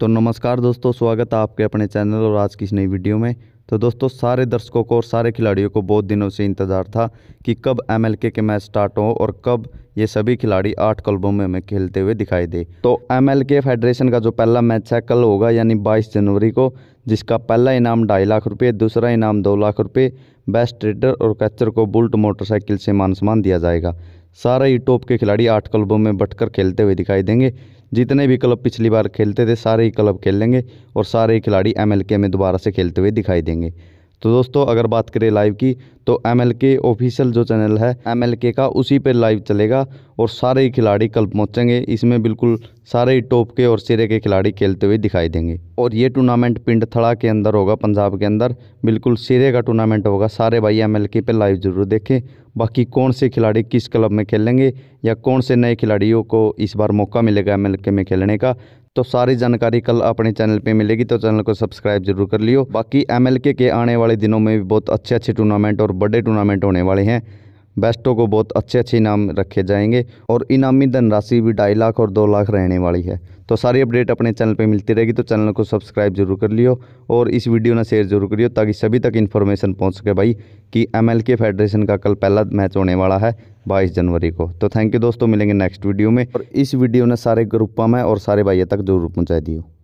तो नमस्कार दोस्तों स्वागत है आपके अपने चैनल और आज की इस नई वीडियो में तो दोस्तों सारे दर्शकों को और सारे खिलाड़ियों को बहुत दिनों से इंतज़ार था कि कब एमएलके के मैच स्टार्ट हों और कब ये सभी खिलाड़ी आठ क्लबों में हमें खेलते हुए दिखाई दे तो एमएलके फेडरेशन का जो पहला मैच है कल होगा यानी बाईस जनवरी को जिसका पहला इनाम ढाई लाख रुपये दूसरा इनाम दो लाख रुपये बेस्ट ट्रेडर और कैचर को बुल्ट मोटरसाइकिल से मान सम्मान दिया जाएगा सारे ही टॉप के खिलाड़ी आठ क्लबों में बटकर खेलते हुए दिखाई देंगे जितने भी क्लब पिछली बार खेलते थे सारे ही क्लब खेलेंगे और सारे ही खिलाड़ी एम में दोबारा से खेलते हुए दिखाई देंगे तो दोस्तों अगर बात करें लाइव की तो एम एल के ऑफिशियल जो चैनल है एम एल के का उसी पे लाइव चलेगा और सारे ही खिलाड़ी कल पहुँचेंगे इसमें बिल्कुल सारे ही टॉप के और सिरे के खिलाड़ी खेलते हुए दिखाई देंगे और ये टूर्नामेंट पिंड थड़ा के अंदर होगा पंजाब के अंदर बिल्कुल सिरे का टूर्नामेंट होगा सारे भाई एम एल के पे लाइव ज़रूर देखें बाकी कौन से खिलाड़ी किस क्लब में खेलेंगे या कौन से नए खिलाड़ियों को इस बार मौका मिलेगा एम एल के में खेलने का तो सारी जानकारी कल अपने चैनल पे मिलेगी तो चैनल को सब्सक्राइब जरूर कर लियो बाकी एमएलके के आने वाले दिनों में भी बहुत अच्छे अच्छे टूर्नामेंट और बड़े टूर्नामेंट होने वाले हैं बेस्टों को बहुत अच्छे अच्छे इनाम रखे जाएंगे और इनामी धनराशि भी ढाई लाख और दो लाख रहने वाली है तो सारी अपडेट अपने चैनल पे मिलती रहेगी तो चैनल को सब्सक्राइब जरूर कर लियो और इस वीडियो ने शेयर जरूर करियो ताकि सभी तक इन्फॉर्मेशन पहुँच सके भाई कि एम फेडरेशन का कल पहला मैच होने वाला है बाईस जनवरी को तो थैंक यू दोस्तों मिलेंगे नेक्स्ट वीडियो में और इस वीडियो ने सारे ग्रुपा में और सारे भाइयों तक जरूर पहुँचा दियो